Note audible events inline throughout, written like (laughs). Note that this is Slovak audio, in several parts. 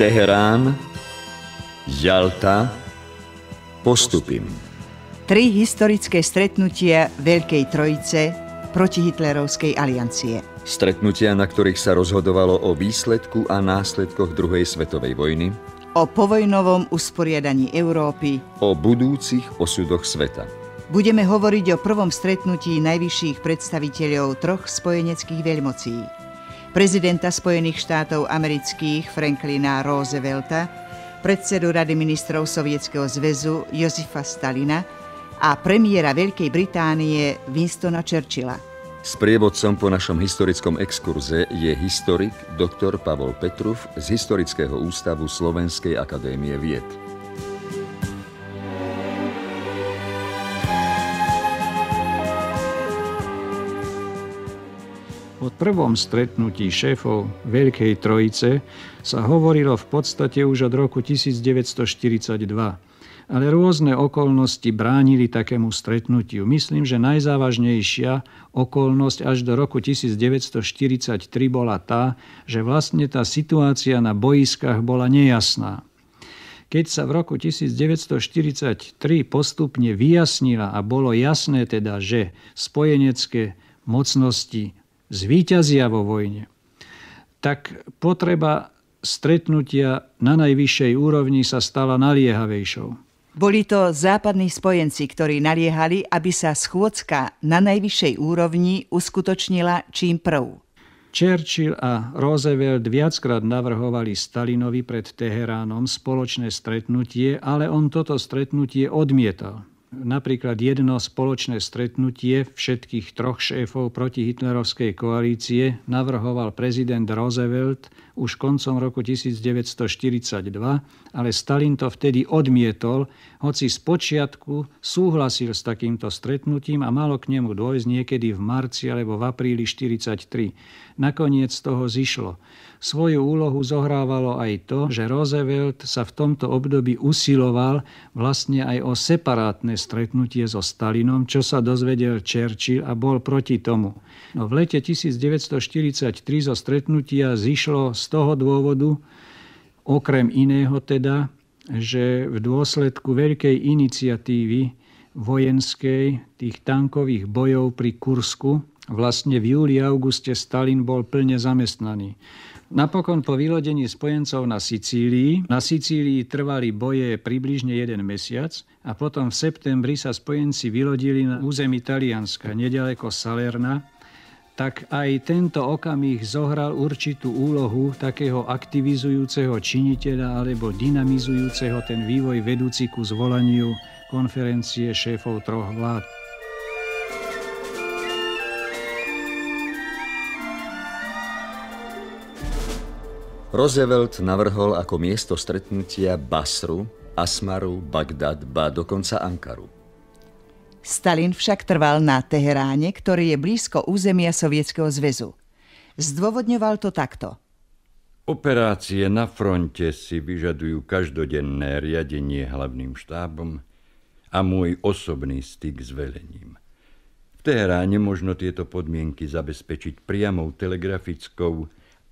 Teherán, Jalta, postupím. Tri historické stretnutia Veľkej Trojice proti Hitlerovskej aliancie. Stretnutia, na ktorých sa rozhodovalo o výsledku a následkoch druhej svetovej vojny, o povojnovom usporiadaní Európy, o budúcich osudoch sveta. Budeme hovoriť o prvom stretnutí najvyšších predstaviteľov troch spojeneckých veľmocí prezidenta Spojených štátov amerických Franklina Roosevelta, predsedu Rady ministrov Sovietskeho zväzu Jozifa Stalina a premiéra Veľkej Británie Winstona Churchilla. Sprievodcom po našom historickom exkurze je historik dr. Pavol Petrov z Historického ústavu Slovenskej akadémie vied. prvom stretnutí šéfov Veľkej Trojice sa hovorilo v podstate už od roku 1942, ale rôzne okolnosti bránili takému stretnutiu. Myslím, že najzávažnejšia okolnosť až do roku 1943 bola tá, že vlastne tá situácia na boiskách bola nejasná keď sa v roku 1943 postupne vyjasnila a bolo jasné teda, že spojenecké mocnosti zvíťazia vo vojne, tak potreba stretnutia na najvyššej úrovni sa stala naliehavejšou. Boli to západní spojenci, ktorí naliehali, aby sa schôdzka na najvyššej úrovni uskutočnila čím prv. Churchill a Roosevelt viackrát navrhovali Stalinovi pred Teheránom spoločné stretnutie, ale on toto stretnutie odmietal napríklad jedno spoločné stretnutie všetkých troch šéfov protihitlerovskej koalície navrhoval prezident Roosevelt už koncom roku 1942, ale Stalin to vtedy odmietol, hoci z počiatku súhlasil s takýmto stretnutím a malo k nemu dôjsť niekedy v marci alebo v apríli 1943. Nakoniec toho zišlo. Svoju úlohu zohrávalo aj to, že Roosevelt sa v tomto období usiloval vlastne aj o separátne stretnutie so Stalinom, čo sa dozvedel Churchill a bol proti tomu. No v lete 1943 zo stretnutia zišlo z toho dôvodu, okrem iného teda, že v dôsledku veľkej iniciatívy vojenskej tých tankových bojov pri Kursku vlastne v júli a auguste Stalin bol plne zamestnaný. Napokon po vylodení spojencov na Sicílii, na Sicílii trvali boje približne jeden mesiac a potom v septembri sa spojenci vylodili na území Talianska, nedaleko Salerna, tak aj tento okamih zohral určitú úlohu takého aktivizujúceho činiteľa alebo dynamizujúceho ten vývoj vedúci ku zvolaniu konferencie šéfov troch vlád. Roosevelt navrhol ako miesto stretnutia Basru, Asmaru, Bagdad, ba dokonca Ankaru. Stalin však trval na Teheráne, ktorý je blízko územia Sovietskeho zväzu. Zdôvodňoval to takto. Operácie na fronte si vyžadujú každodenné riadenie hlavným štábom a môj osobný styk s velením. V Teheráne možno tieto podmienky zabezpečiť priamou telegrafickou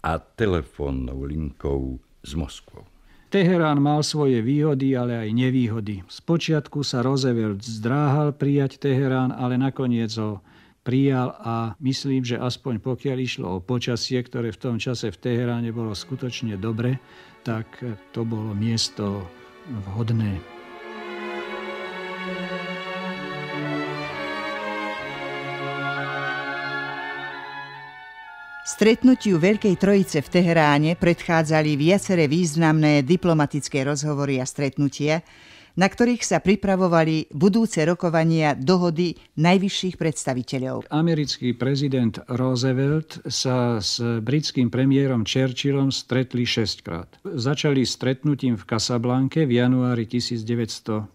a telefónnou linkou s Moskvou. Teherán mal svoje výhody, ale aj nevýhody. Spočiatku sa Roosevelt zdráhal prijať Teherán, ale nakoniec ho prijal a myslím, že aspoň pokiaľ išlo o počasie, ktoré v tom čase v Teheráne bolo skutočne dobre, tak to bolo miesto vhodné. Stretnutiu Veľkej Trojice v Teheráne predchádzali viaceré významné diplomatické rozhovory a stretnutia, na ktorých sa pripravovali budúce rokovania dohody najvyšších predstaviteľov. Americký prezident Roosevelt sa s britským premiérom Churchillom stretli šestkrát. Začali stretnutím v Casablanke v januári 1943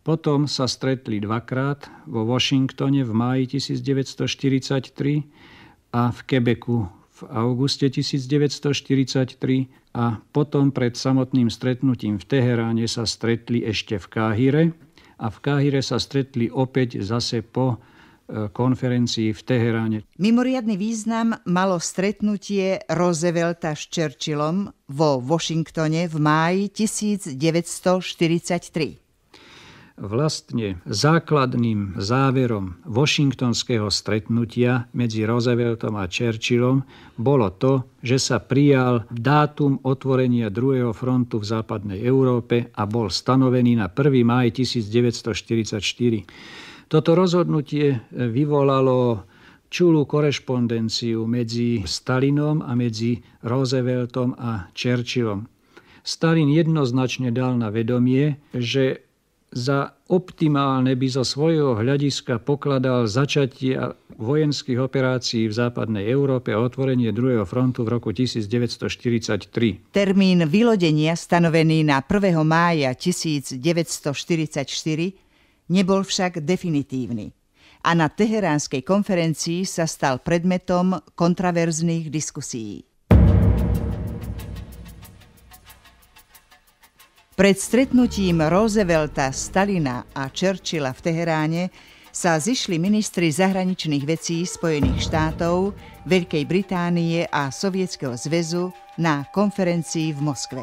potom sa stretli dvakrát vo Washingtone v máji 1943 a v Kebeku v auguste 1943 a potom pred samotným stretnutím v Teheráne sa stretli ešte v Káhire a v Káhire sa stretli opäť zase po e, konferencii v Teheráne. Mimoriadný význam malo stretnutie Roosevelta s Churchillom vo Washingtone v máji 1943. Vlastne základným záverom Washingtonského stretnutia medzi Rooseveltom a Churchillom bolo to, že sa prijal dátum otvorenia druhého frontu v západnej Európe a bol stanovený na 1. maj 1944. Toto rozhodnutie vyvolalo čulú korešpondenciu medzi Stalinom a medzi Rooseveltom a Churchillom. Stalin jednoznačne dal na vedomie, že za optimálne by zo svojho hľadiska pokladal začatie vojenských operácií v západnej Európe a otvorenie druhého frontu v roku 1943. Termín vylodenia stanovený na 1. mája 1944 nebol však definitívny a na teheránskej konferencii sa stal predmetom kontraverzných diskusí. Pred stretnutím Roosevelta, Stalina a Churchilla v Teheráne sa zišli ministri zahraničných vecí Spojených štátov, Veľkej Británie a Sovietskeho zväzu na konferencii v Moskve.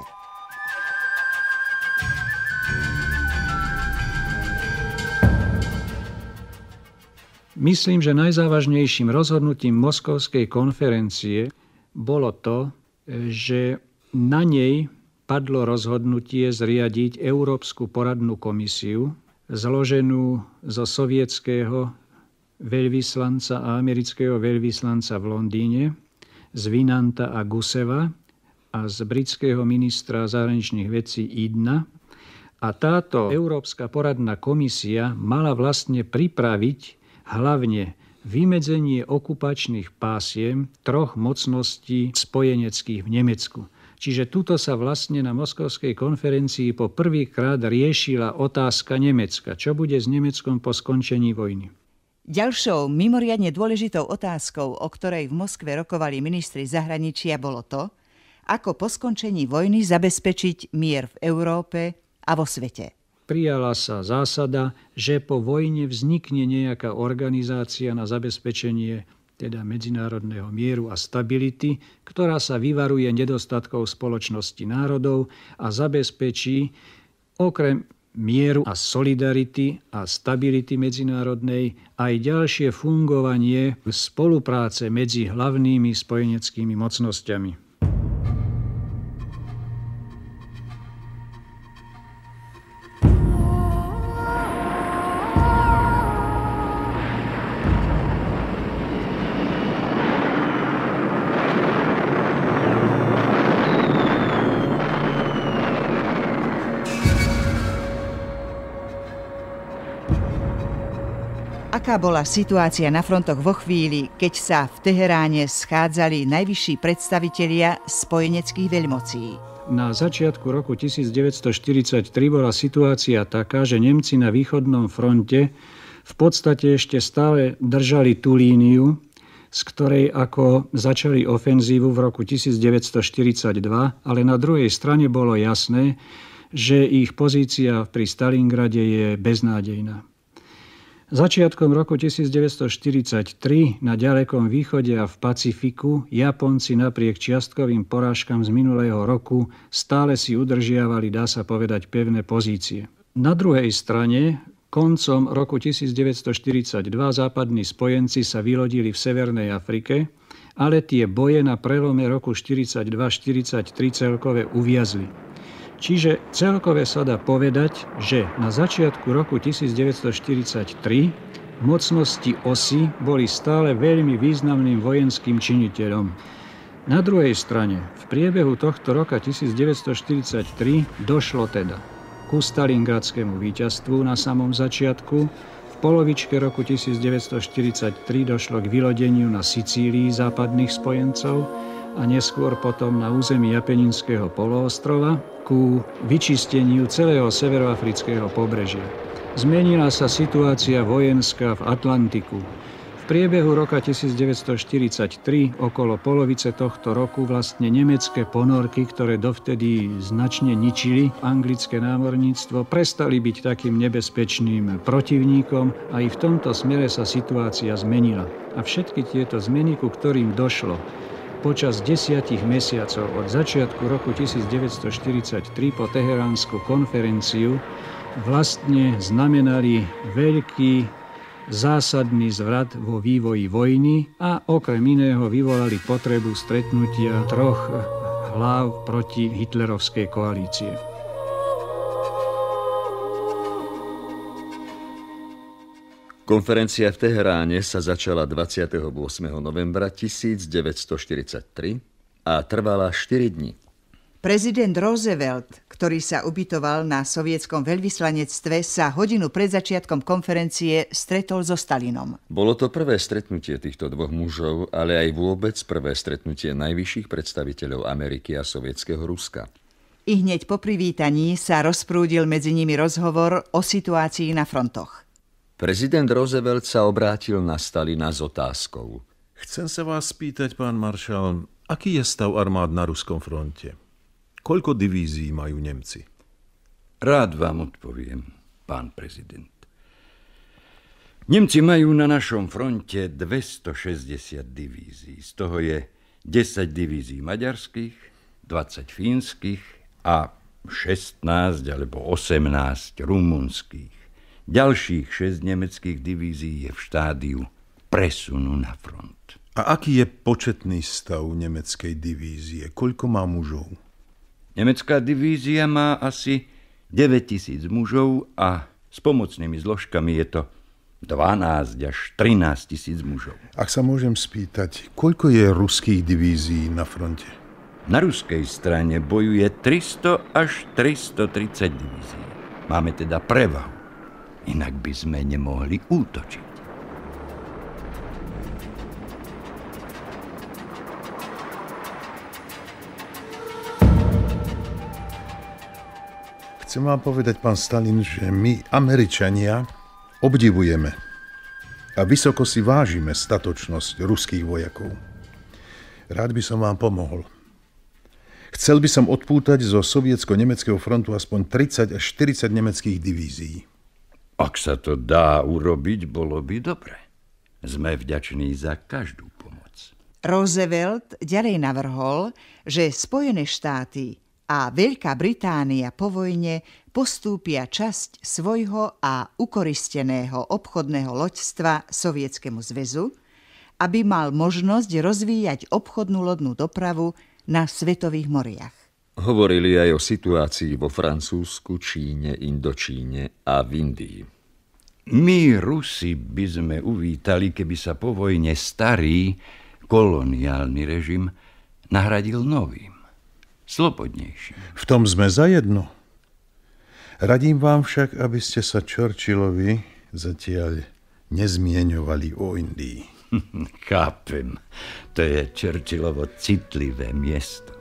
Myslím, že najzávažnejším rozhodnutím Moskovskej konferencie bolo to, že na nej padlo rozhodnutie zriadiť Európsku poradnú komisiu, zloženú zo sovietského veľvyslanca a amerického veľvyslanca v Londýne, z Vinanta a Guseva a z britského ministra zahraničných vecí Idna. A táto Európska poradná komisia mala vlastne pripraviť hlavne vymedzenie okupačných pásiem troch mocností spojeneckých v Nemecku – Čiže tuto sa vlastne na Moskovskej konferencii po prvýkrát riešila otázka Nemecka. Čo bude s Nemeckom po skončení vojny? Ďalšou mimoriadne dôležitou otázkou, o ktorej v Moskve rokovali ministri zahraničia, bolo to, ako po skončení vojny zabezpečiť mier v Európe a vo svete. Prijala sa zásada, že po vojne vznikne nejaká organizácia na zabezpečenie teda medzinárodného mieru a stability, ktorá sa vyvaruje nedostatkov spoločnosti národov a zabezpečí okrem mieru a solidarity a stability medzinárodnej aj ďalšie fungovanie spolupráce medzi hlavnými spojeneckými mocnosťami. aká bola situácia na frontoch vo chvíli, keď sa v Teheráne schádzali najvyšší predstavitelia spojeneckých veľmocí. Na začiatku roku 1943 bola situácia taká, že Nemci na východnom fronte v podstate ešte stále držali tú líniu, z ktorej ako začali ofenzívu v roku 1942, ale na druhej strane bolo jasné, že ich pozícia pri Stalingrade je beznádejná. Začiatkom roku 1943 na ďalekom východe a v Pacifiku Japonci napriek čiastkovým porážkam z minulého roku stále si udržiavali, dá sa povedať, pevné pozície. Na druhej strane koncom roku 1942 západní spojenci sa vylodili v Severnej Afrike, ale tie boje na prelome roku 1942-1943 celkové uviazli. Čiže celkové sa dá povedať, že na začiatku roku 1943 mocnosti osy boli stále veľmi významným vojenským činiteľom. Na druhej strane, v priebehu tohto roka 1943 došlo teda ku stalingradskému víťazstvu na samom začiatku, v polovičke roku 1943 došlo k vylodeniu na Sicílii západných spojencov, a neskôr potom na území Japeninského poloostrova ku vyčisteniu celého severoafrického pobrežia. Zmenila sa situácia vojenská v Atlantiku. V priebehu roka 1943 okolo polovice tohto roku vlastne nemecké ponorky, ktoré dovtedy značne ničili anglické námorníctvo, prestali byť takým nebezpečným protivníkom a i v tomto smere sa situácia zmenila. A všetky tieto zmeny, ku ktorým došlo, Počas desiatich mesiacov od začiatku roku 1943 po Teheránsku konferenciu vlastne znamenali veľký zásadný zvrat vo vývoji vojny a okrem iného vyvolali potrebu stretnutia troch hlav proti hitlerovskej koalície. Konferencia v Teheráne sa začala 28. novembra 1943 a trvala 4 dní. Prezident Roosevelt, ktorý sa ubytoval na sovietskom veľvyslanectve, sa hodinu pred začiatkom konferencie stretol so Stalinom. Bolo to prvé stretnutie týchto dvoch mužov, ale aj vôbec prvé stretnutie najvyšších predstaviteľov Ameriky a sovietského Ruska. I hneď po privítaní sa rozprúdil medzi nimi rozhovor o situácii na frontoch. Prezident Roosevelt sa obrátil na Stalina s otázkou. Chcem sa vás spýtať, pán maršal, aký je stav armád na ruskom fronte? Koľko divízií majú Nemci? Rád vám odpoviem, pán prezident. Nemci majú na našom fronte 260 divízií. Z toho je 10 divízií maďarských, 20 fínskych a 16 alebo 18 rumunských. Ďalších 6 nemeckých divízií je v štádiu presunu na front. A aký je početný stav nemeckej divízie? Koľko má mužov? Nemecká divízia má asi 9000 mužov a s pomocnými zložkami je to 12 až 13 tisíc mužov. Ak sa môžem spýtať, koľko je ruských divízií na fronte? Na ruskej strane bojuje 300 až 330 divízií. Máme teda prevahu inak by sme nemohli útočiť. Chcem vám povedať, pán Stalin, že my, Američania, obdivujeme a vysoko si vážime statočnosť ruských vojakov. Rád by som vám pomohol. Chcel by som odpútať zo sovietsko-nemeckého frontu aspoň 30 až 40 nemeckých divízií. Ak sa to dá urobiť, bolo by dobre. Sme vďační za každú pomoc. Roosevelt ďalej navrhol, že Spojené štáty a Veľká Británia po vojne postúpia časť svojho a ukoristeného obchodného loďstva Sovietskému zväzu, aby mal možnosť rozvíjať obchodnú lodnú dopravu na svetových moriach. Hovorili aj o situácii vo Francúzsku, Číne, Indočíne a v Indii. My, Rusi, by sme uvítali, keby sa po vojne starý koloniálny režim nahradil novým, slobodnejším. V tom sme zajedno. Radím vám však, aby ste sa Churchillovi zatiaľ nezmieňovali o Indii. (laughs) Chápem, to je Churchillovo citlivé miesto.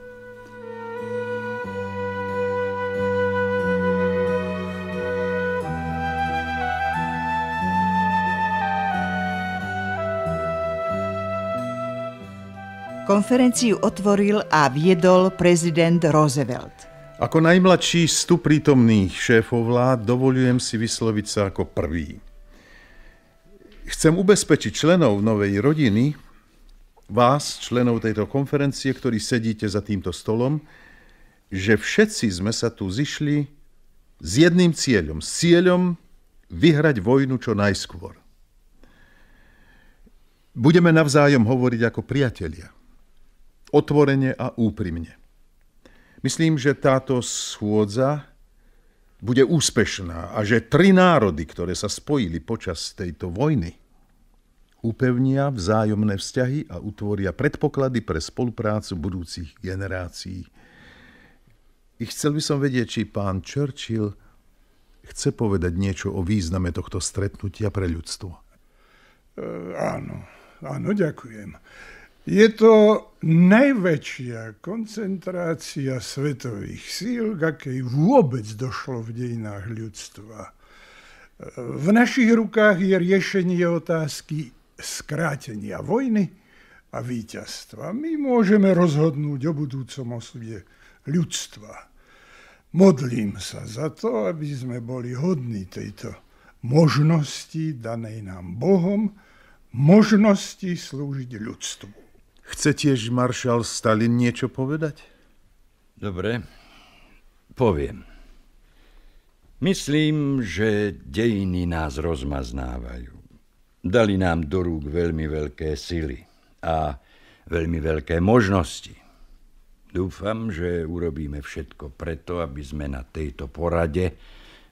Konferenciu otvoril a viedol prezident Roosevelt. Ako najmladší z tu prítomných šéfov vlád dovolujem si vysloviť sa ako prvý. Chcem ubezpečiť členov novej rodiny, vás, členov tejto konferencie, ktorí sedíte za týmto stolom, že všetci sme sa tu zišli s jedným cieľom. S cieľom vyhrať vojnu čo najskôr. Budeme navzájom hovoriť ako priatelia. Otvorene a úprimne. Myslím, že táto schôdza bude úspešná a že tri národy, ktoré sa spojili počas tejto vojny, upevnia vzájomné vzťahy a utvoria predpoklady pre spoluprácu budúcich generácií i chcel by som vedieť, či pán Churchill chce povedať niečo o význame tohto stretnutia pre ľudstvo. E, áno, áno, ďakujem. Je to najväčšia koncentrácia svetových síl, k akej vôbec došlo v dejinách ľudstva. E, v našich rukách je riešenie otázky skrátenia vojny a víťazstva. My môžeme rozhodnúť o budúcom osude ľudstva. Modlím sa za to, aby sme boli hodní tejto možnosti danej nám Bohom, možnosti slúžiť ľudstvu. Chce tiež maršal Stalin niečo povedať? Dobre, poviem. Myslím, že dejiny nás rozmaznávajú. Dali nám do rúk veľmi veľké sily a veľmi veľké možnosti. Dúfam, že urobíme všetko preto, aby sme na tejto porade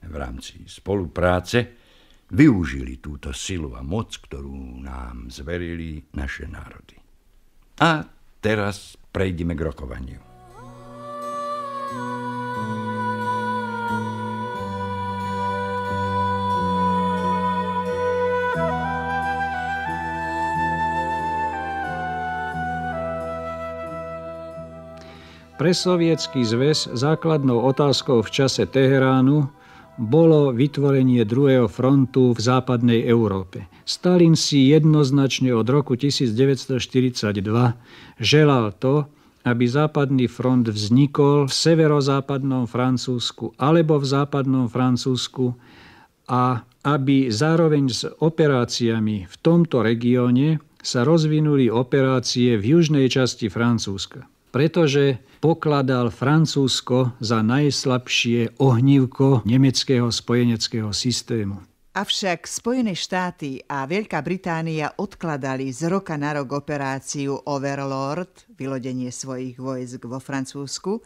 v rámci spolupráce využili túto silu a moc, ktorú nám zverili naše národy. A teraz prejdeme k rokovaniu. thank you Pre sovietský zväz základnou otázkou v čase Teheránu bolo vytvorenie druhého frontu v západnej Európe. Stalin si jednoznačne od roku 1942 želal to, aby západný front vznikol v severozápadnom Francúzsku alebo v západnom Francúzsku a aby zároveň s operáciami v tomto regióne sa rozvinuli operácie v južnej časti Francúzska pretože pokladal Francúzsko za najslabšie ohnívko nemeckého spojeneckého systému. Avšak Spojené štáty a Veľká Británia odkladali z roka na rok operáciu Overlord, vylodenie svojich vojsk vo Francúzsku,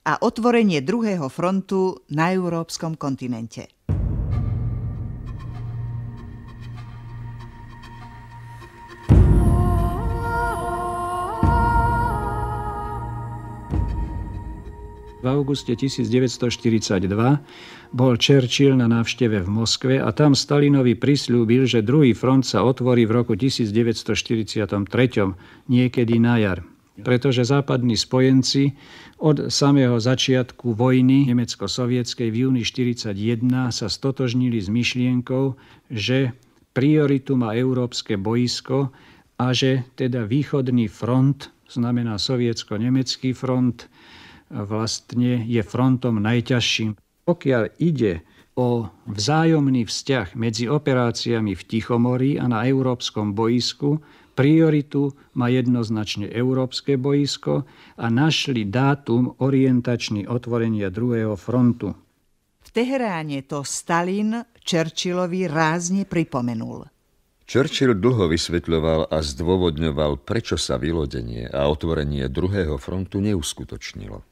a otvorenie druhého frontu na európskom kontinente. V auguste 1942 bol Churchill na návšteve v Moskve a tam Stalinovi prislúbil, že druhý front sa otvorí v roku 1943, niekedy na jar pretože západní spojenci od samého začiatku vojny nemecko-sovietskej v júni 1941 sa stotožnili s myšlienkou, že prioritu má európske boisko a že teda východný front, znamená sovietsko-nemecký front, vlastne je frontom najťažším. Pokiaľ ide o vzájomný vzťah medzi operáciami v Tichomorí a na európskom boisku, prioritu má jednoznačne európske boisko a našli dátum orientačný otvorenia druhého frontu. V Teheráne to Stalin Churchillovi rázne pripomenul. Churchill dlho vysvetľoval a zdôvodňoval, prečo sa vylodenie a otvorenie druhého frontu neuskutočnilo.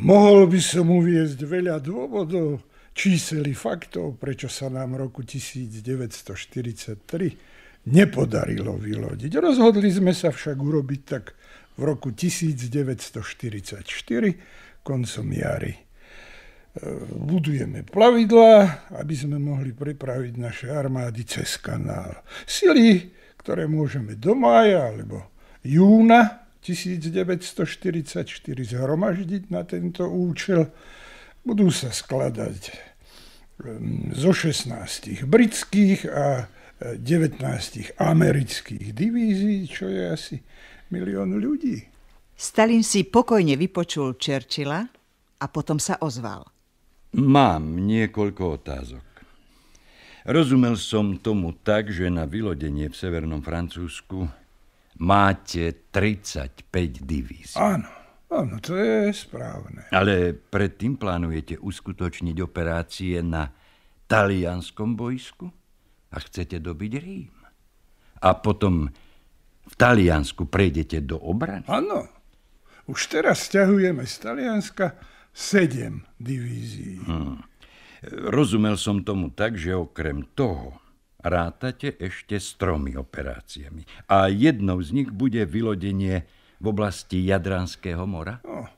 Mohol by som uviezť veľa dôvodov, číseli faktov, prečo sa nám v roku 1943 nepodarilo vylodiť. Rozhodli sme sa však urobiť tak v roku 1944, koncom jary. E, budujeme plavidla, aby sme mohli prepraviť naše armády cez kanál. Sily, ktoré môžeme do mája alebo júna 1944 zhromaždiť na tento účel. Budú sa skladať ehm, zo 16 britských a 19 e, amerických divízií, čo je asi milión ľudí. Stalin si pokojne vypočul Churchilla a potom sa ozval. Mám niekoľko otázok. Rozumel som tomu tak, že na vylodenie v Severnom Francúzsku máte 35 divíz. Áno, áno, to je správne. Ale predtým plánujete uskutočniť operácie na talianskom bojsku a chcete dobiť Rím. A potom v Taliansku prejdete do obrany. Áno, už teraz stiahujeme z Talianska 7 divízií. Hmm. Rozumel som tomu tak, že okrem toho, rátate ešte s tromi operáciami. A jednou z nich bude vylodenie v oblasti Jadranského mora? No,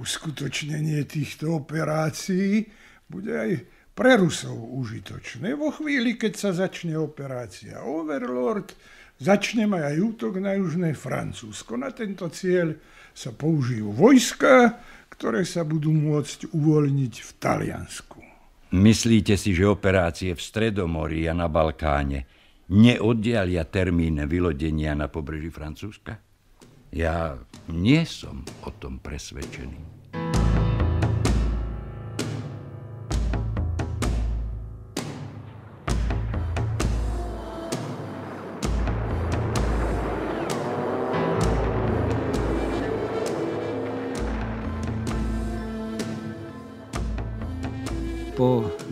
uskutočnenie týchto operácií bude aj pre Rusov užitočné. Vo chvíli, keď sa začne operácia Overlord, začne aj útok na južné Francúzsko. Na tento cieľ sa použijú vojska, ktoré sa budú môcť uvoľniť v Taliansku. Myslíte si, že operácie v Stredomorí a na Balkáne neoddialia termín vylodenia na pobreží Francúzska? Ja nie som o tom presvedčený.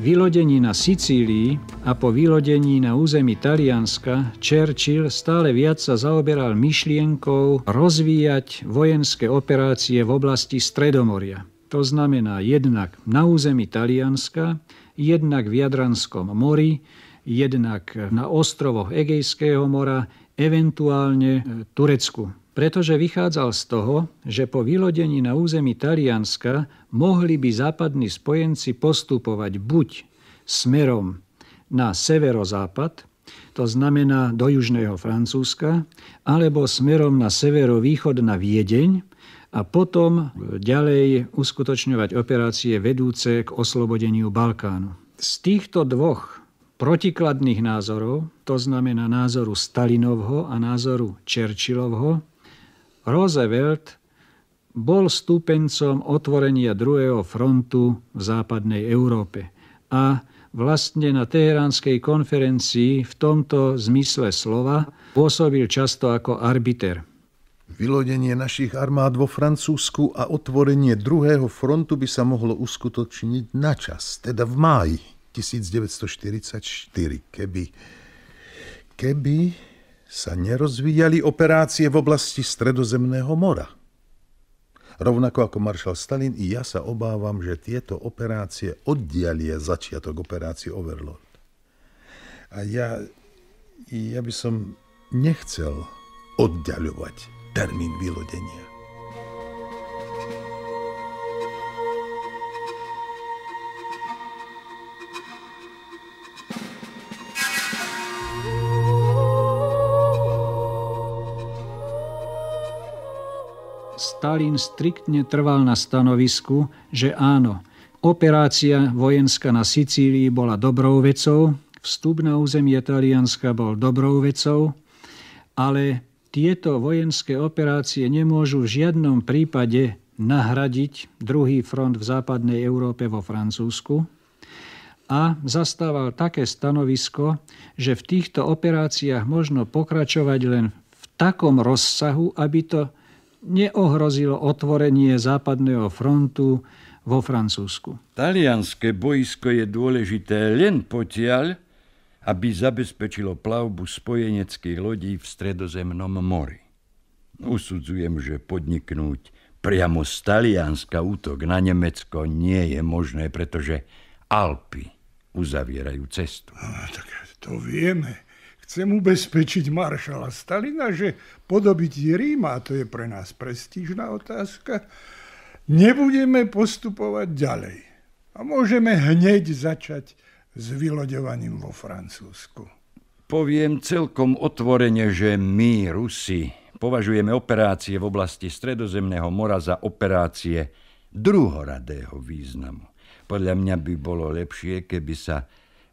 vylodení na Sicílii a po vylodení na území Talianska Churchill stále viac sa zaoberal myšlienkou rozvíjať vojenské operácie v oblasti Stredomoria. To znamená jednak na území Talianska, jednak v Jadranskom mori, jednak na ostrovoch Egejského mora, eventuálne e, Turecku pretože vychádzal z toho, že po vylodení na území Talianska mohli by západní spojenci postupovať buď smerom na severozápad, to znamená do južného Francúzska, alebo smerom na severovýchod na Viedeň a potom ďalej uskutočňovať operácie vedúce k oslobodeniu Balkánu. Z týchto dvoch protikladných názorov, to znamená názoru Stalinovho a názoru Churchillovho, Roosevelt bol stúpencom otvorenia druhého frontu v západnej Európe a vlastne na teheránskej konferencii v tomto zmysle slova pôsobil často ako arbiter. Vylodenie našich armád vo Francúzsku a otvorenie druhého frontu by sa mohlo uskutočniť na čas, teda v máji 1944, keby, keby sa nerozvíjali operácie v oblasti Stredozemného mora. Rovnako ako maršal Stalin i ja sa obávam, že tieto operácie oddialia začiatok operácie Overlord. A ja, ja by som nechcel oddialovať termín vylodenia. Stalin striktne trval na stanovisku, že áno, operácia vojenská na Sicílii bola dobrou vecou, vstup na územie Talianska bol dobrou vecou, ale tieto vojenské operácie nemôžu v žiadnom prípade nahradiť druhý front v západnej Európe vo Francúzsku a zastával také stanovisko, že v týchto operáciách možno pokračovať len v takom rozsahu, aby to neohrozilo otvorenie západného frontu vo Francúzsku. Talianské boisko je dôležité len potiaľ, aby zabezpečilo plavbu spojeneckých lodí v stredozemnom mori. Usudzujem, že podniknúť priamo z Talianska útok na Nemecko nie je možné, pretože Alpy uzavierajú cestu. No, tak to vieme. Chcem ubezpečiť maršala Stalina, že podobiť Ríma, a to je pre nás prestížná otázka, nebudeme postupovať ďalej. A môžeme hneď začať s vyloďovaním vo Francúzsku. Poviem celkom otvorene, že my, Rusi, považujeme operácie v oblasti Stredozemného mora za operácie druhoradého významu. Podľa mňa by bolo lepšie, keby sa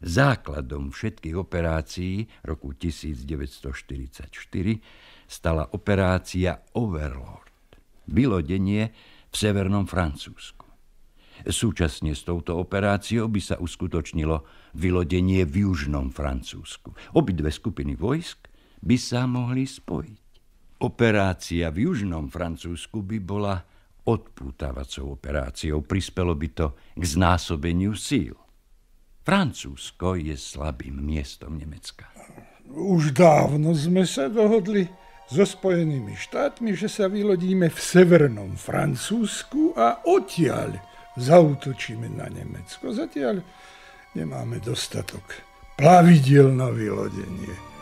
Základom všetkých operácií roku 1944 stala operácia Overlord, vylodenie v severnom Francúzsku. Súčasne s touto operáciou by sa uskutočnilo vylodenie v južnom Francúzsku. Obidve skupiny vojsk by sa mohli spojiť. Operácia v južnom Francúzsku by bola odpútavacou operáciou. Prispelo by to k znásobeniu síl. Francúzsko je slabým miestom Nemecka. Už dávno sme sa dohodli so Spojenými štátmi, že sa vylodíme v severnom Francúzsku a odtiaľ zautočíme na Nemecko. Zatiaľ nemáme dostatok plavidel na vylodenie.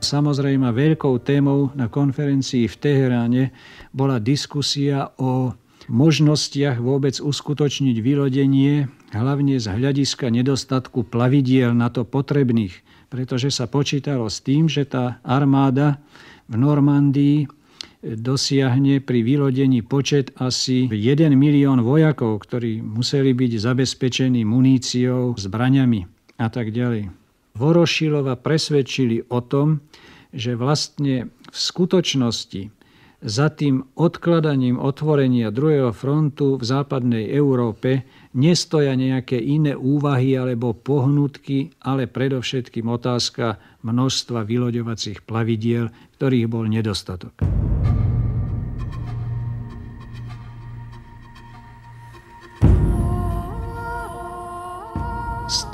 Samozrejme, veľkou témou na konferencii v Teheráne bola diskusia o možnostiach vôbec uskutočniť vylodenie, hlavne z hľadiska nedostatku plavidiel na to potrebných, pretože sa počítalo s tým, že tá armáda v Normandii dosiahne pri vylodení počet asi 1 milión vojakov, ktorí museli byť zabezpečení muníciou, zbraňami a tak ďalej. Vorošilova presvedčili o tom, že vlastne v skutočnosti za tým odkladaním otvorenia druhého frontu v západnej Európe nestoja nejaké iné úvahy alebo pohnutky, ale predovšetkým otázka množstva vyloďovacích plavidiel, ktorých bol nedostatok.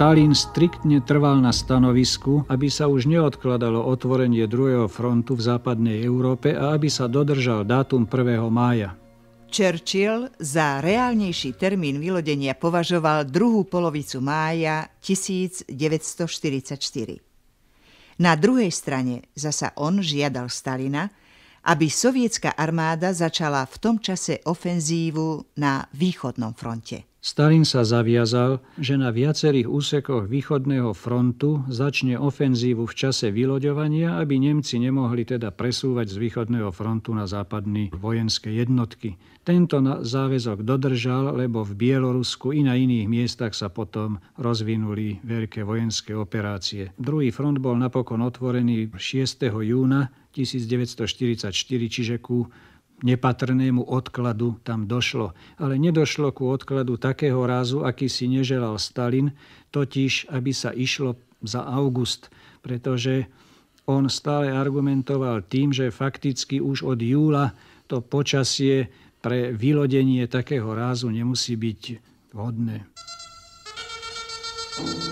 Stalin striktne trval na stanovisku, aby sa už neodkladalo otvorenie druhého frontu v západnej Európe a aby sa dodržal dátum 1. mája. Churchill za reálnejší termín vylodenia považoval druhú polovicu mája 1944. Na druhej strane zasa on žiadal Stalina, aby sovietská armáda začala v tom čase ofenzívu na východnom fronte. Stalin sa zaviazal, že na viacerých úsekoch východného frontu začne ofenzívu v čase vyloďovania, aby Nemci nemohli teda presúvať z východného frontu na západné vojenské jednotky. Tento záväzok dodržal, lebo v Bielorusku i na iných miestach sa potom rozvinuli veľké vojenské operácie. Druhý front bol napokon otvorený 6. júna 1944, čiže ku nepatrnému odkladu tam došlo. Ale nedošlo ku odkladu takého rázu, aký si neželal Stalin, totiž aby sa išlo za august, pretože on stále argumentoval tým, že fakticky už od júla to počasie pre vylodenie takého rázu nemusí byť vhodné. thank you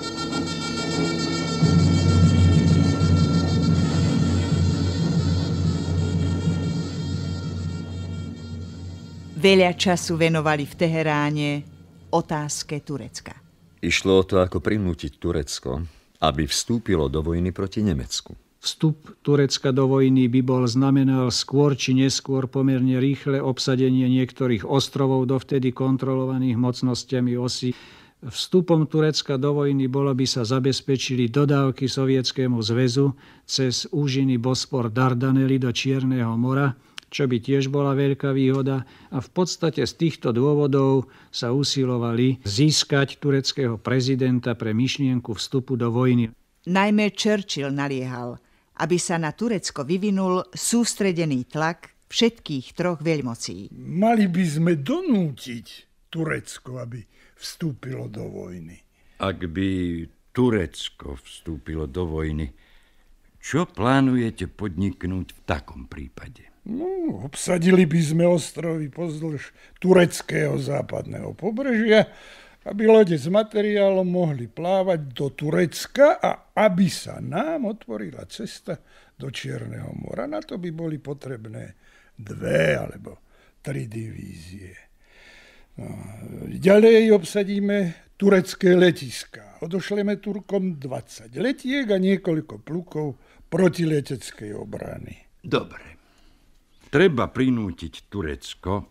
Veľa času venovali v Teheráne otázke Turecka. Išlo o to, ako prinútiť Turecko, aby vstúpilo do vojny proti Nemecku. Vstup Turecka do vojny by bol znamenal skôr či neskôr pomerne rýchle obsadenie niektorých ostrovov dovtedy kontrolovaných mocnosťami osy. Vstupom Turecka do vojny bolo by sa zabezpečili dodávky Sovietskému zväzu cez úžiny Bospor Dardanely do Čierneho mora, čo by tiež bola veľká výhoda. A v podstate z týchto dôvodov sa usilovali získať tureckého prezidenta pre myšlienku vstupu do vojny. Najmä Churchill naliehal, aby sa na Turecko vyvinul sústredený tlak všetkých troch veľmocí. Mali by sme donútiť Turecko, aby vstúpilo do vojny. Ak by Turecko vstúpilo do vojny, čo plánujete podniknúť v takom prípade? No, obsadili by sme ostrovy pozdĺž tureckého západného pobrežia, aby lode s materiálom mohli plávať do Turecka a aby sa nám otvorila cesta do Čierneho mora. Na to by boli potrebné dve alebo tri divízie. No, ďalej obsadíme turecké letiska. Odošleme Turkom 20 letiek a niekoľko plukov protileteckej obrany. Dobre. Treba prinútiť Turecko,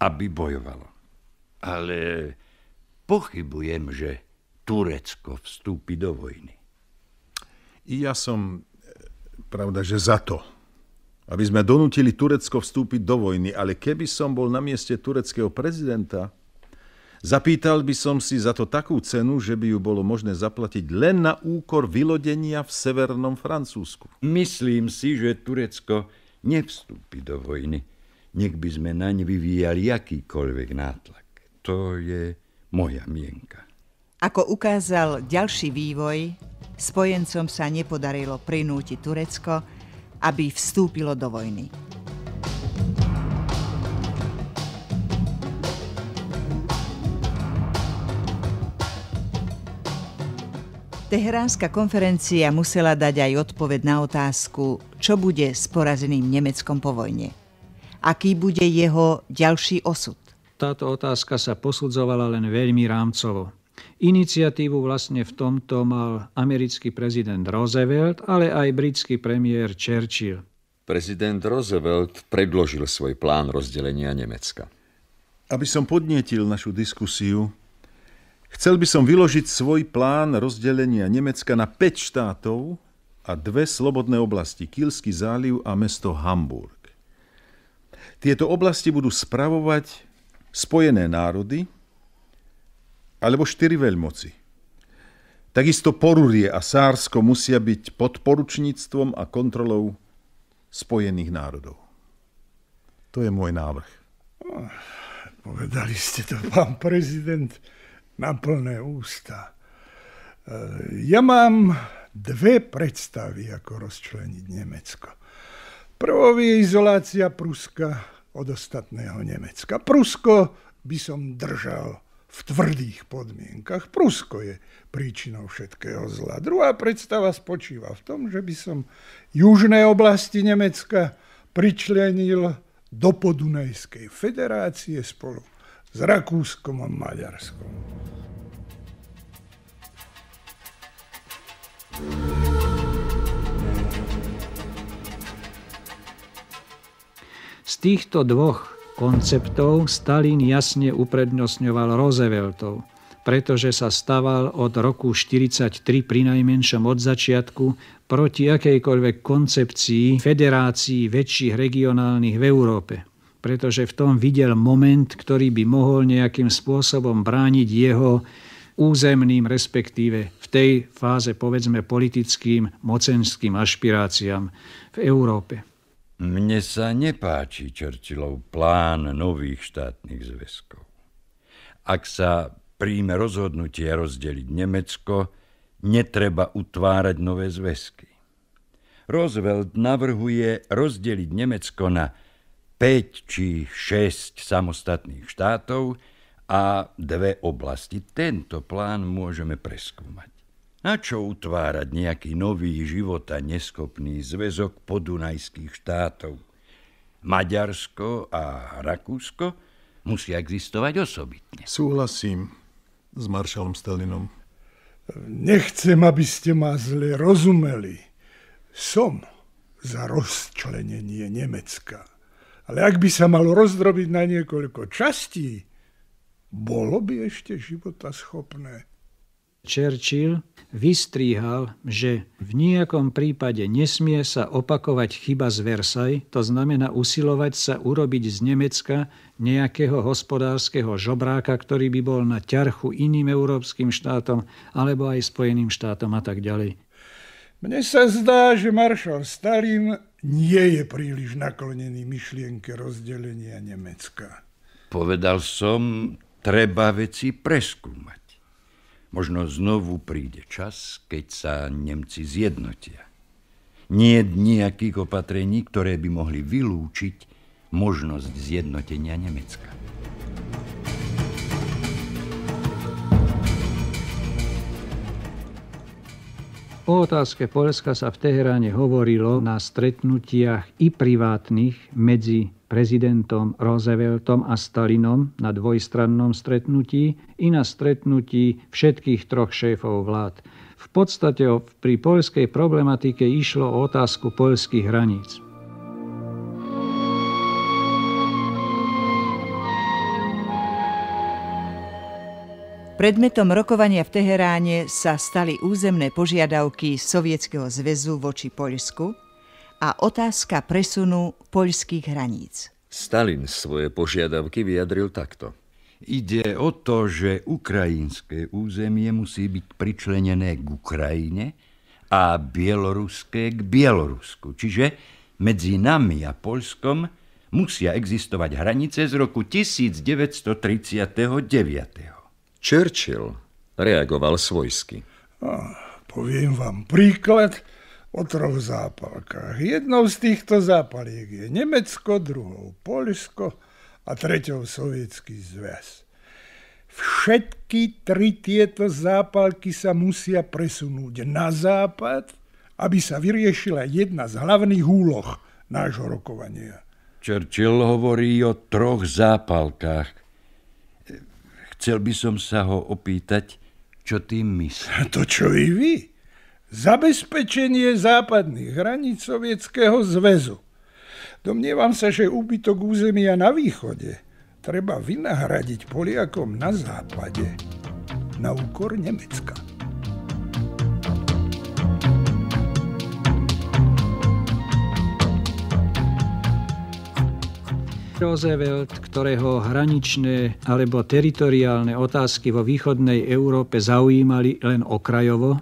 aby bojovalo. Ale pochybujem, že Turecko vstúpi do vojny. Ja som, eh, pravda, že za to, aby sme donútili Turecko vstúpiť do vojny, ale keby som bol na mieste tureckého prezidenta, zapýtal by som si za to takú cenu, že by ju bolo možné zaplatiť len na úkor vylodenia v severnom Francúzsku. Myslím si, že Turecko nevstúpi do vojny, nech by sme naň vyvíjali akýkoľvek nátlak. To je moja mienka. Ako ukázal ďalší vývoj, spojencom sa nepodarilo prinútiť Turecko, aby vstúpilo do vojny. Teheránska konferencia musela dať aj odpoveď na otázku, čo bude s porazeným Nemeckom po vojne. Aký bude jeho ďalší osud? Táto otázka sa posudzovala len veľmi rámcovo. Iniciatívu vlastne v tomto mal americký prezident Roosevelt, ale aj britský premiér Churchill. Prezident Roosevelt predložil svoj plán rozdelenia Nemecka. Aby som podnietil našu diskusiu, Chcel by som vyložiť svoj plán rozdelenia Nemecka na 5 štátov a dve slobodné oblasti, Kilský záliv a mesto Hamburg. Tieto oblasti budú spravovať Spojené národy alebo štyri veľmoci. Takisto Porurie a Sársko musia byť pod poručníctvom a kontrolou Spojených národov. To je môj návrh. Povedali ste to, pán prezident na plné ústa. E, ja mám dve predstavy, ako rozčleniť Nemecko. Prvou je izolácia Pruska od ostatného Nemecka. Prusko by som držal v tvrdých podmienkach. Prusko je príčinou všetkého zla. Druhá predstava spočíva v tom, že by som južné oblasti Nemecka pričlenil do Podunajskej federácie spolu s Rakúskom a Maďarskom. Z týchto dvoch konceptov Stalin jasne uprednostňoval Rooseveltov, pretože sa staval od roku 1943 pri najmenšom od začiatku proti akejkoľvek koncepcii federácií väčších regionálnych v Európe pretože v tom videl moment, ktorý by mohol nejakým spôsobom brániť jeho územným, respektíve v tej fáze, povedzme, politickým, mocenským ašpiráciám v Európe. Mne sa nepáči Čerčilov plán nových štátnych zväzkov. Ak sa príjme rozhodnutie rozdeliť Nemecko, netreba utvárať nové zväzky. Roosevelt navrhuje rozdeliť Nemecko na 5 či 6 samostatných štátov a dve oblasti. Tento plán môžeme preskúmať. Na čo utvárať nejaký nový život a neschopný zväzok podunajských štátov? Maďarsko a Rakúsko musia existovať osobitne. Súhlasím s maršalom Stalinom. Nechcem, aby ste ma zle rozumeli. Som za rozčlenenie Nemecka. Ale ak by sa malo rozdrobiť na niekoľko častí, bolo by ešte života schopné. Churchill vystríhal, že v nejakom prípade nesmie sa opakovať chyba z Versailles, to znamená usilovať sa urobiť z Nemecka nejakého hospodárskeho žobráka, ktorý by bol na ťarchu iným európskym štátom alebo aj Spojeným štátom a tak ďalej. Mne sa zdá, že maršal Stalin nie je príliš naklonený myšlienke rozdelenia Nemecka. Povedal som, treba veci preskúmať. Možno znovu príde čas, keď sa Nemci zjednotia. Nie nejakých opatrení, ktoré by mohli vylúčiť možnosť zjednotenia Nemecka. O otázke Polska sa v Teheráne hovorilo na stretnutiach i privátnych medzi prezidentom Rooseveltom a Stalinom na dvojstrannom stretnutí i na stretnutí všetkých troch šéfov vlád. V podstate pri poľskej problematike išlo o otázku poľských hraníc. Predmetom rokovania v Teheráne sa stali územné požiadavky Sovietskeho zväzu voči Poľsku a otázka presunu poľských hraníc. Stalin svoje požiadavky vyjadril takto. Ide o to, že ukrajinské územie musí byť pričlenené k Ukrajine a bieloruské k Bielorusku. Čiže medzi nami a Polskom musia existovať hranice z roku 1939. Churchill reagoval svojsky. A, poviem vám príklad o troch zápalkách. Jednou z týchto zápaliek je Nemecko, druhou Polsko a treťou Sovietský zväz. Všetky tri tieto zápalky sa musia presunúť na západ, aby sa vyriešila jedna z hlavných úloh nášho rokovania. Churchill hovorí o troch zápalkách – Chcel by som sa ho opýtať, čo tým myslíš. (laughs) To čo i vy. Zabezpečenie západných hraníc Sovietského zväzu. Domnievam sa, že úbytok územia na východe treba vynahradiť Poliakom na západe na úkor Nemecka. Roosevelt, ktorého hraničné alebo teritoriálne otázky vo východnej Európe zaujímali len okrajovo,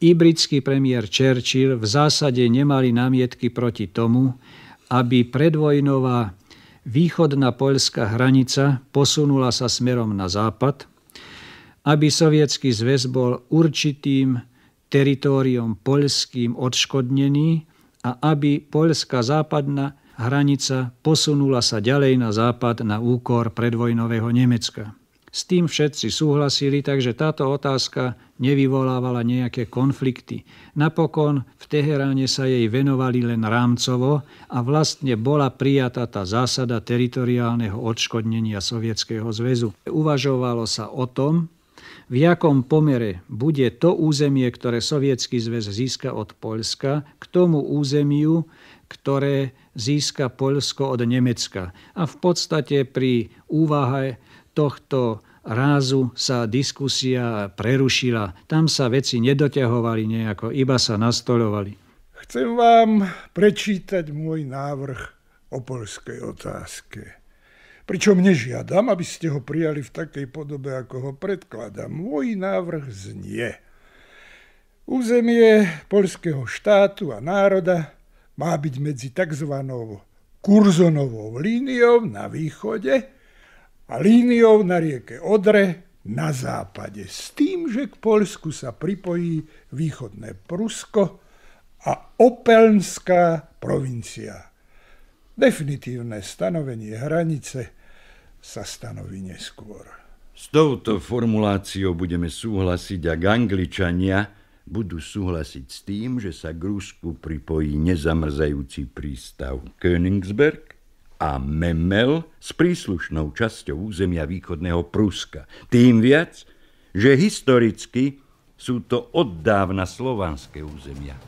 i britský premiér Churchill v zásade nemali námietky proti tomu, aby predvojnová východná poľská hranica posunula sa smerom na západ, aby sovietský zväz bol určitým teritóriom poľským odškodnený a aby poľská západná hranica posunula sa ďalej na západ na úkor predvojnového Nemecka. S tým všetci súhlasili, takže táto otázka nevyvolávala nejaké konflikty. Napokon v Teheráne sa jej venovali len rámcovo a vlastne bola prijatá tá zásada teritoriálneho odškodnenia Sovietskeho zväzu. Uvažovalo sa o tom, v jakom pomere bude to územie, ktoré Sovietský zväz získa od Poľska, k tomu územiu, ktoré získa Poľsko od Nemecka. A v podstate pri úvahe tohto rázu sa diskusia prerušila. Tam sa veci nedoťahovali nejako, iba sa nastolovali. Chcem vám prečítať môj návrh o poľskej otázke. Pričom nežiadam, aby ste ho prijali v takej podobe, ako ho predkladám. Môj návrh znie. Územie poľského štátu a národa má byť medzi tzv. kurzonovou líniou na východe a líniou na rieke Odre na západe, s tým, že k Polsku sa pripojí východné Prusko a Opelnská provincia. Definitívne stanovenie hranice sa stanoví neskôr. S touto formuláciou budeme súhlasiť, ak Angličania – budú súhlasiť s tým, že sa k Rusku pripojí nezamrzajúci prístav Königsberg a Memel s príslušnou časťou územia východného Pruska. Tým viac, že historicky sú to oddávna slovanské územia.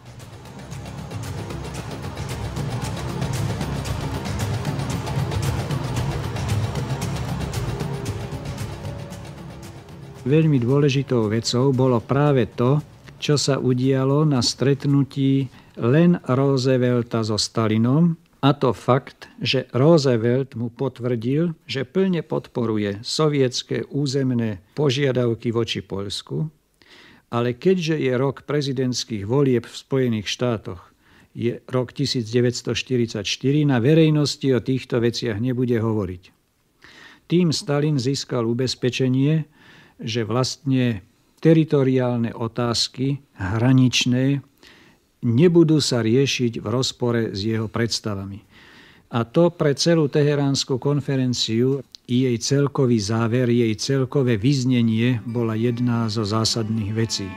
Veľmi dôležitou vecou bolo práve to, čo sa udialo na stretnutí len Roosevelta so Stalinom, a to fakt, že Roosevelt mu potvrdil, že plne podporuje sovietské územné požiadavky voči Polsku, ale keďže je rok prezidentských volieb v Spojených štátoch, je rok 1944, na verejnosti o týchto veciach nebude hovoriť. Tým Stalin získal ubezpečenie, že vlastne teritoriálne otázky, hraničné, nebudú sa riešiť v rozpore s jeho predstavami. A to pre celú teheránsku konferenciu i jej celkový záver, jej celkové vyznenie bola jedna zo zásadných vecí.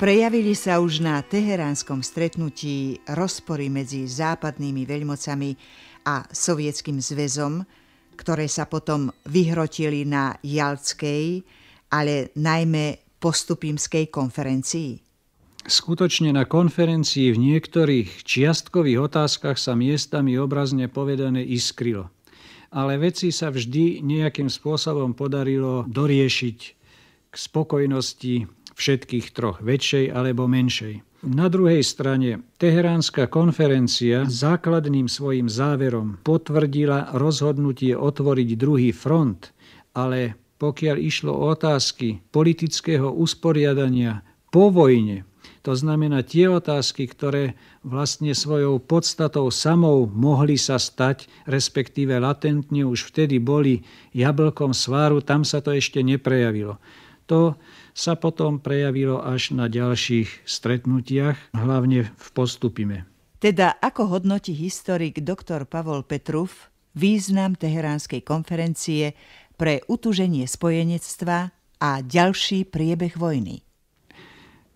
Prejavili sa už na teheránskom stretnutí rozpory medzi západnými veľmocami a Sovietským zväzom, ktoré sa potom vyhrotili na Jalckej, ale najmä postupímskej konferencii. Skutočne na konferencii v niektorých čiastkových otázkach sa miestami obrazne povedané iskrilo. Ale veci sa vždy nejakým spôsobom podarilo doriešiť k spokojnosti všetkých troch, väčšej alebo menšej. Na druhej strane, Teheránska konferencia základným svojim záverom potvrdila rozhodnutie otvoriť druhý front, ale pokiaľ išlo o otázky politického usporiadania po vojne, to znamená tie otázky, ktoré vlastne svojou podstatou samou mohli sa stať, respektíve latentne už vtedy boli jablkom sváru, tam sa to ešte neprejavilo. To sa potom prejavilo až na ďalších stretnutiach, hlavne v Postupime. Teda ako hodnotí historik dr. Pavol Petrov význam Teheránskej konferencie pre utuženie spojenectva a ďalší priebeh vojny?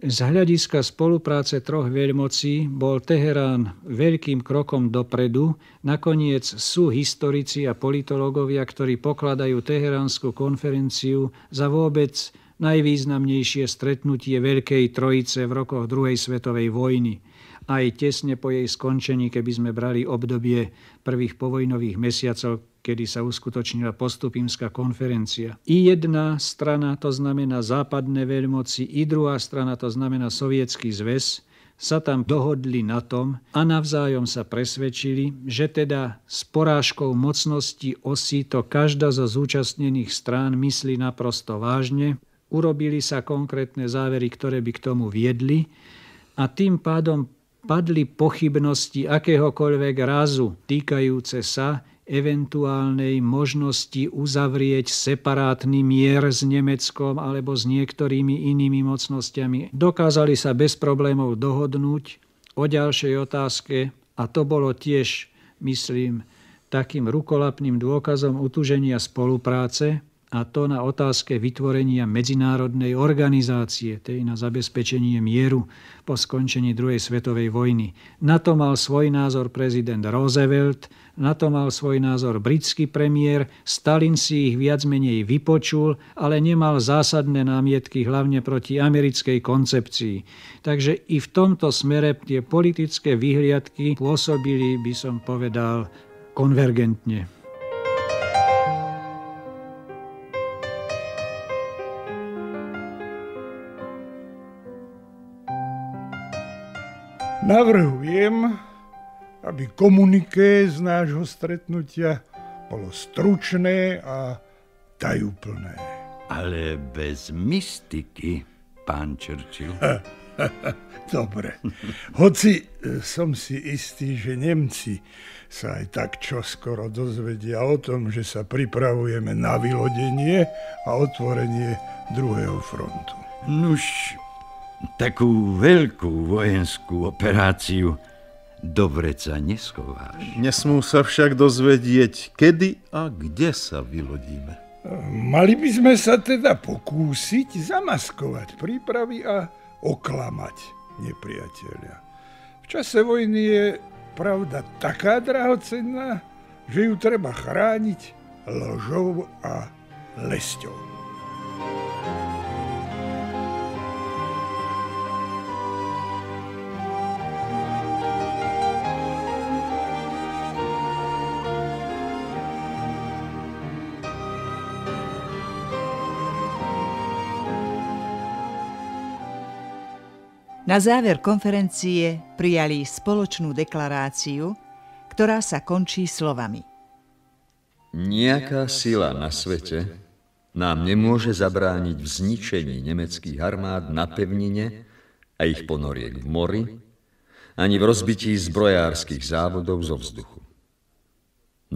Z hľadiska spolupráce troch veľmocí bol Teherán veľkým krokom dopredu. Nakoniec sú historici a politológovia, ktorí pokladajú Teheránsku konferenciu za vôbec najvýznamnejšie stretnutie Veľkej Trojice v rokoch druhej svetovej vojny – aj tesne po jej skončení, keby sme brali obdobie prvých povojnových mesiacov, kedy sa uskutočnila postupimská konferencia. I jedna strana, to znamená západné veľmoci, i druhá strana, to znamená sovietský zväz, sa tam dohodli na tom a navzájom sa presvedčili, že teda s porážkou mocnosti osy to každá zo zúčastnených strán myslí naprosto vážne urobili sa konkrétne závery, ktoré by k tomu viedli a tým pádom padli pochybnosti akéhokoľvek razu týkajúce sa eventuálnej možnosti uzavrieť separátny mier s Nemeckom alebo s niektorými inými mocnosťami. Dokázali sa bez problémov dohodnúť o ďalšej otázke a to bolo tiež, myslím, takým rukolapným dôkazom utuženia spolupráce, a to na otázke vytvorenia medzinárodnej organizácie, tej na zabezpečenie mieru po skončení druhej svetovej vojny. Na to mal svoj názor prezident Roosevelt, na to mal svoj názor britský premiér, Stalin si ich viac menej vypočul, ale nemal zásadné námietky hlavne proti americkej koncepcii. Takže i v tomto smere tie politické vyhliadky pôsobili, by som povedal, konvergentne. Navrhujem, aby komuniké z nášho stretnutia bolo stručné a tajúplné. Ale bez mystiky, pán Churchill. (laughs) Dobre. Hoci e, som si istý, že Nemci sa aj tak čoskoro dozvedia o tom, že sa pripravujeme na vylodenie a otvorenie druhého frontu. Nuž, takú veľkú vojenskú operáciu do vreca neschováš. Nesmú sa však dozvedieť, kedy a kde sa vylodíme. Mali by sme sa teda pokúsiť zamaskovať prípravy a oklamať nepriateľa. V čase vojny je pravda taká drahocenná, že ju treba chrániť ložou a lesťou. Na záver konferencie prijali spoločnú deklaráciu, ktorá sa končí slovami. Nejaká sila na svete nám nemôže zabrániť v zničení nemeckých armád na pevnine a ich ponoriek v mori, ani v rozbití zbrojárskych závodov zo vzduchu.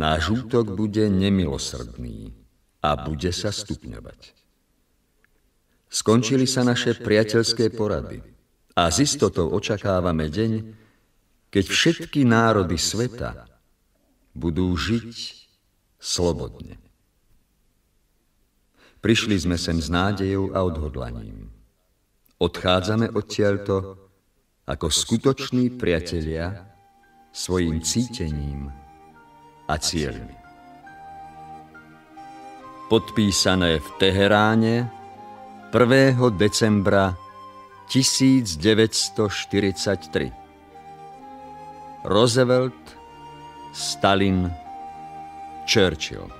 Náš útok bude nemilosrdný a bude sa stupňovať. Skončili sa naše priateľské porady – a s istotou očakávame deň, keď všetky národy sveta budú žiť slobodne. Prišli sme sem s nádejou a odhodlaním. Odchádzame odtiaľto ako skutoční priatelia svojim cítením a cieľmi. Podpísané v Teheráne 1. decembra 1943 Roosevelt, Stalin, Churchill